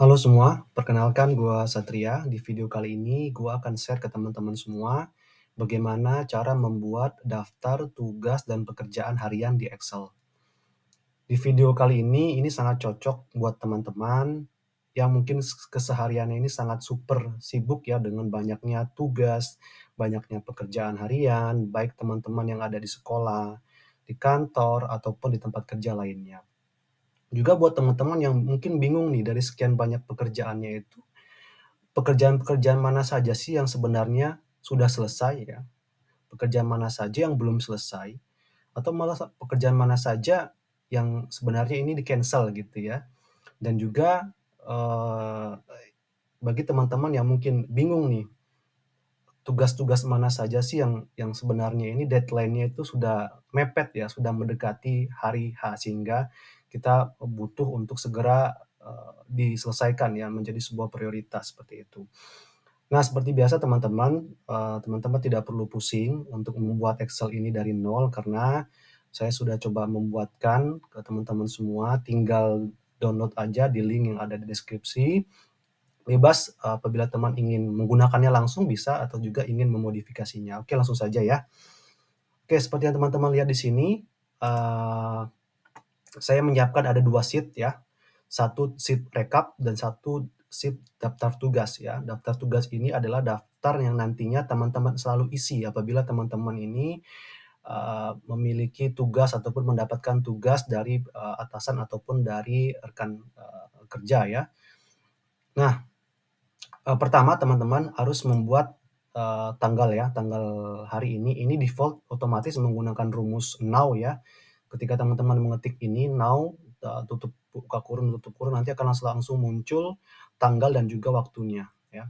Halo semua, perkenalkan gue Satria. Di video kali ini gue akan share ke teman-teman semua bagaimana cara membuat daftar tugas dan pekerjaan harian di Excel. Di video kali ini, ini sangat cocok buat teman-teman yang mungkin kesehariannya ini sangat super sibuk ya dengan banyaknya tugas, banyaknya pekerjaan harian, baik teman-teman yang ada di sekolah, di kantor, ataupun di tempat kerja lainnya. Juga buat teman-teman yang mungkin bingung nih dari sekian banyak pekerjaannya itu, pekerjaan-pekerjaan mana saja sih yang sebenarnya sudah selesai ya? Pekerjaan mana saja yang belum selesai? Atau malah pekerjaan mana saja yang sebenarnya ini di cancel gitu ya? Dan juga eh, bagi teman-teman yang mungkin bingung nih tugas-tugas mana saja sih yang yang sebenarnya ini deadline-nya itu sudah mepet ya, sudah mendekati hari H sehingga kita butuh untuk segera uh, diselesaikan ya menjadi sebuah prioritas seperti itu. Nah, seperti biasa teman-teman, teman eh, teman-teman tidak perlu pusing untuk membuat Excel ini dari nol karena saya sudah coba membuatkan ke teman-teman semua, tinggal download aja di link yang ada di deskripsi. Bebas eh, apabila teman ingin menggunakannya langsung bisa atau juga ingin memodifikasinya. Oke, langsung saja ya. Oke, seperti yang teman-teman lihat di sini, uh, saya menyiapkan ada dua sheet ya. Satu sheet rekap dan satu sheet daftar tugas ya. Daftar tugas ini adalah daftar yang nantinya teman-teman selalu isi apabila teman-teman ini uh, memiliki tugas ataupun mendapatkan tugas dari uh, atasan ataupun dari rekan uh, kerja ya. Nah, uh, pertama teman-teman harus membuat uh, tanggal ya, tanggal hari ini, ini default otomatis menggunakan rumus now ya. Ketika teman-teman mengetik ini now uh, tutup buka kurung tutup kurung nanti akan langsung, muncul tanggal dan juga waktunya ya.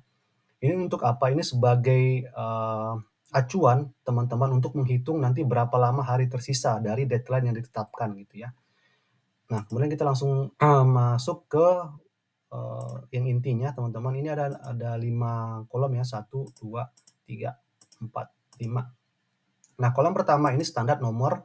Ini untuk apa? Ini sebagai uh, acuan teman-teman untuk menghitung nanti berapa lama hari tersisa dari deadline yang ditetapkan gitu ya. Nah, kemudian kita langsung uh, masuk ke uh, yang intinya teman-teman ini ada ada lima kolom ya satu dua tiga empat lima nah kolom pertama ini standar nomor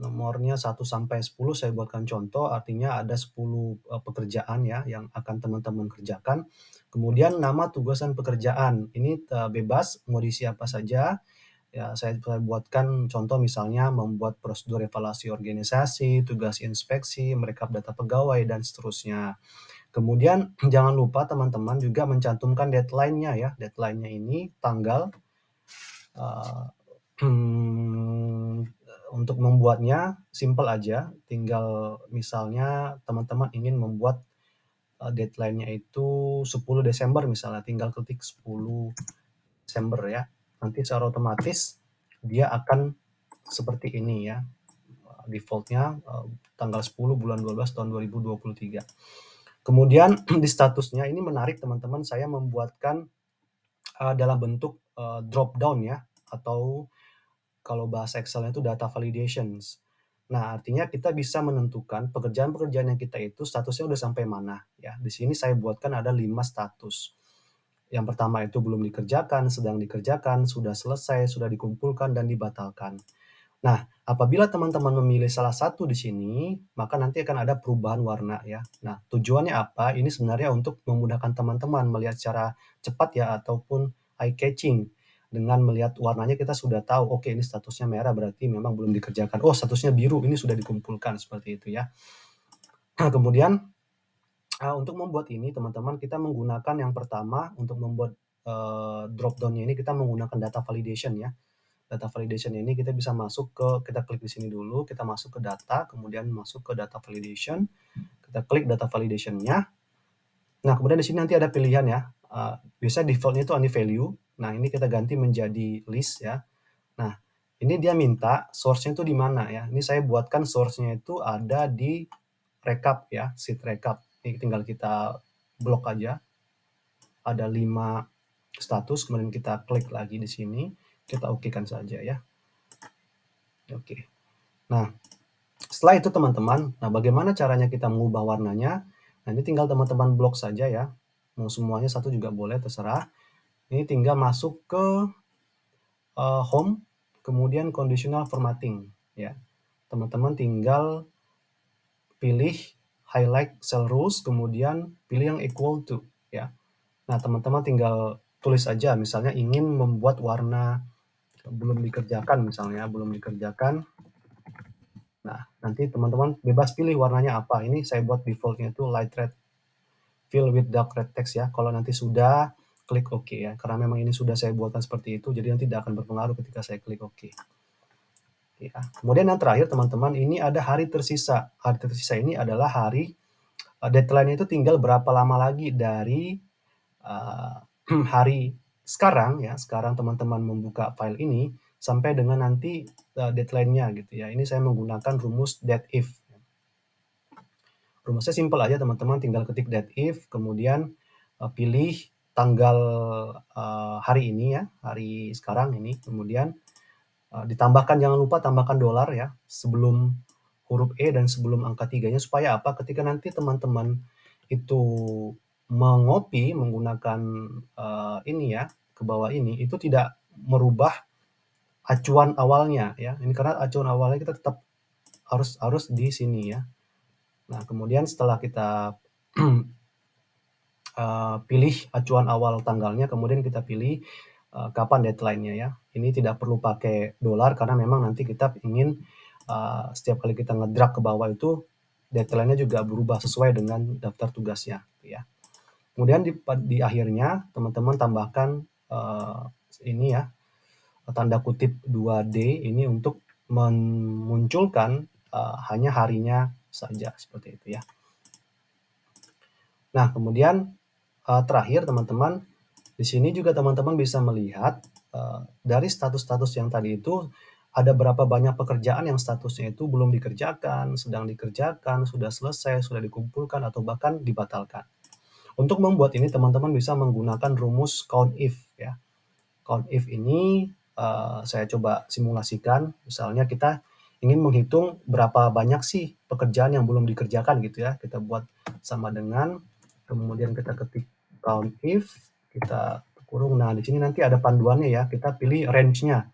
nomornya 1 sampai 10 saya buatkan contoh artinya ada 10 eh, pekerjaan ya yang akan teman-teman kerjakan. Kemudian nama tugas dan pekerjaan. Ini eh, bebas mau diisi apa saja. Ya, saya, saya buatkan contoh misalnya membuat prosedur evaluasi organisasi, tugas inspeksi, merekap data pegawai dan seterusnya. Kemudian jangan lupa teman-teman juga mencantumkan deadline-nya ya. Deadline-nya ini tanggal uh, untuk membuatnya simple aja. Tinggal misalnya teman-teman ingin membuat uh, deadline-nya itu 10 Desember misalnya, tinggal ketik 10 Desember ya. Nanti secara otomatis dia akan seperti ini ya. Defaultnya uh, tanggal 10 bulan 12 tahun 2023. Kemudian di statusnya ini menarik teman-teman, saya membuatkan uh, dalam bentuk uh, drop down ya atau kalau bahasa Excelnya itu data validations. Nah, artinya kita bisa menentukan pekerjaan-pekerjaan yang kita itu statusnya udah sampai mana ya. Di sini saya buatkan ada lima status. Yang pertama itu belum dikerjakan, sedang dikerjakan, sudah selesai, sudah dikumpulkan dan dibatalkan. Nah, apabila teman-teman memilih salah satu di sini, maka nanti akan ada perubahan warna ya. Nah, tujuannya apa? Ini sebenarnya untuk memudahkan teman-teman melihat secara cepat ya ataupun eye catching. Dengan melihat warnanya kita sudah tahu, oke okay, ini statusnya merah berarti memang belum dikerjakan. Oh, statusnya biru, ini sudah dikumpulkan seperti itu ya. Nah, kemudian Nah, untuk membuat ini, teman-teman, kita menggunakan yang pertama untuk membuat uh, drop down-nya ini kita menggunakan data validation ya data validation ini kita bisa masuk ke kita klik di sini dulu kita masuk ke data kemudian masuk ke data validation kita klik data validationnya nah kemudian di sini nanti ada pilihan ya uh, biasanya defaultnya itu only value nah ini kita ganti menjadi list ya nah ini dia minta source-nya itu di mana ya ini saya buatkan source-nya itu ada di recap ya sheet recap ini tinggal kita blok aja ada 5 status kemudian kita klik lagi di sini kita kan saja ya. Oke. Nah, setelah itu teman-teman, nah bagaimana caranya kita mengubah warnanya? Nah, ini tinggal teman-teman blok saja ya. Mau semuanya satu juga boleh, terserah. Ini tinggal masuk ke uh, home, kemudian conditional formatting ya. Teman-teman tinggal pilih highlight cell rules, kemudian pilih yang equal to ya. Nah, teman-teman tinggal tulis aja misalnya ingin membuat warna belum dikerjakan misalnya, belum dikerjakan. Nah, nanti teman-teman bebas pilih warnanya apa. Ini saya buat defaultnya itu light red fill with dark red text ya. Kalau nanti sudah, klik OK ya. Karena memang ini sudah saya buatkan seperti itu, jadi nanti tidak akan berpengaruh ketika saya klik OK. Ya. Kemudian yang terakhir teman-teman, ini ada hari tersisa. Hari tersisa ini adalah hari eh, deadline itu tinggal berapa lama lagi dari uh, hari sekarang ya, sekarang teman-teman membuka file ini sampai dengan nanti uh, deadline-nya gitu ya. Ini saya menggunakan rumus that if. Rumusnya simple aja teman-teman, tinggal ketik that if, kemudian uh, pilih tanggal uh, hari ini ya, hari sekarang ini, kemudian uh, ditambahkan jangan lupa tambahkan dolar ya sebelum huruf E dan sebelum angka tiganya supaya apa? Ketika nanti teman-teman itu mengopi menggunakan uh, ini ya ke bawah ini itu tidak merubah acuan awalnya ya. Ini karena acuan awalnya kita tetap harus harus di sini ya. Nah, kemudian setelah kita uh, pilih acuan awal tanggalnya, kemudian kita pilih uh, kapan deadline-nya ya. Ini tidak perlu pakai dolar karena memang nanti kita ingin uh, setiap kali kita ngedrag ke bawah itu deadline-nya juga berubah sesuai dengan daftar tugasnya ya. Kemudian di, di akhirnya teman-teman tambahkan Eh, ini ya tanda kutip 2D ini untuk memunculkan uh, hanya harinya saja seperti itu ya. Nah, kemudian uh, terakhir teman-teman di sini juga teman-teman bisa melihat uh, dari status-status yang tadi itu ada berapa banyak pekerjaan yang statusnya itu belum dikerjakan, sedang dikerjakan, sudah selesai, sudah dikumpulkan atau bahkan dibatalkan. Untuk membuat ini teman-teman bisa menggunakan rumus count if ya. Count if ini uh, saya coba simulasikan. Misalnya kita ingin menghitung berapa banyak sih pekerjaan yang belum dikerjakan gitu ya. Kita buat sama dengan kemudian kita ketik count if kita kurung. Nah di sini nanti ada panduannya ya. Kita pilih range-nya.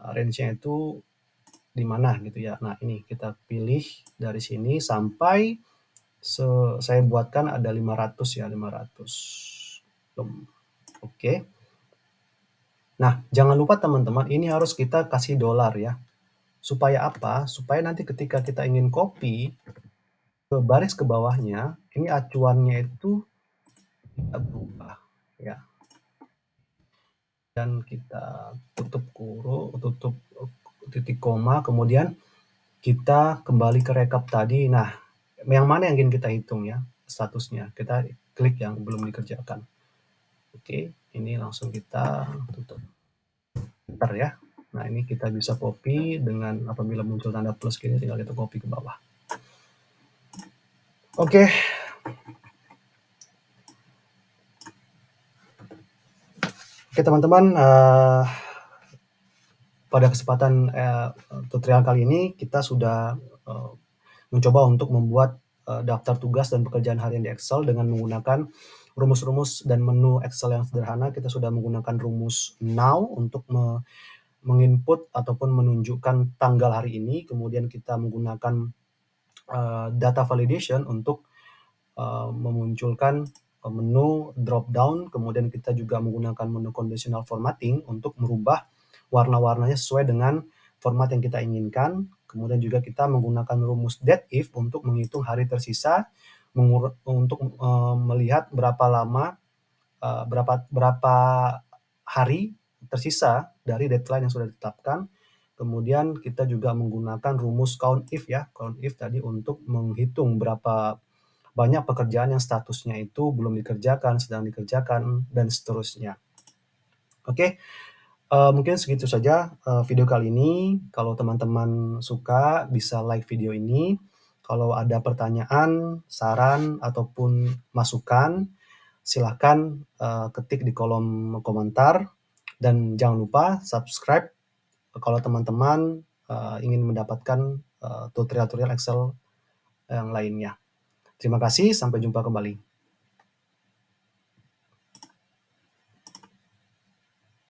Uh, range-nya itu di mana gitu ya. Nah ini kita pilih dari sini sampai So, saya buatkan ada 500 ya, 500. Oke. Okay. Nah, jangan lupa teman-teman, ini harus kita kasih dolar ya. Supaya apa? Supaya nanti ketika kita ingin copy ke baris ke bawahnya, ini acuannya itu tidak berubah ya. Dan kita tutup kurung, tutup titik koma, kemudian kita kembali ke rekap tadi. Nah, yang mana yang ingin kita hitung ya statusnya. Kita klik yang belum dikerjakan. Oke, ini langsung kita tutup. Ntar ya. Nah, ini kita bisa copy dengan apabila muncul tanda plus gini gitu, tinggal kita copy ke bawah. Oke. Oke, teman-teman, uh, pada kesempatan uh, tutorial kali ini kita sudah uh, mencoba untuk membuat uh, daftar tugas dan pekerjaan harian di Excel dengan menggunakan rumus-rumus dan menu Excel yang sederhana. Kita sudah menggunakan rumus now untuk me menginput ataupun menunjukkan tanggal hari ini. Kemudian kita menggunakan uh, data validation untuk uh, memunculkan menu drop down, kemudian kita juga menggunakan menu conditional formatting untuk merubah warna-warnanya sesuai dengan format yang kita inginkan. Kemudian juga kita menggunakan rumus dead if untuk menghitung hari tersisa, mengur untuk e, melihat berapa lama, e, berapa berapa hari tersisa dari deadline yang sudah ditetapkan. Kemudian kita juga menggunakan rumus count if ya, count if tadi untuk menghitung berapa banyak pekerjaan yang statusnya itu belum dikerjakan, sedang dikerjakan, dan seterusnya. Oke, okay? Uh, mungkin segitu saja uh, video kali ini. Kalau teman-teman suka, bisa like video ini. Kalau ada pertanyaan, saran, ataupun masukan, silahkan uh, ketik di kolom komentar. Dan jangan lupa subscribe kalau teman-teman uh, ingin mendapatkan tutorial-tutorial uh, tutorial -tutorial Excel yang lainnya. Terima kasih, sampai jumpa kembali.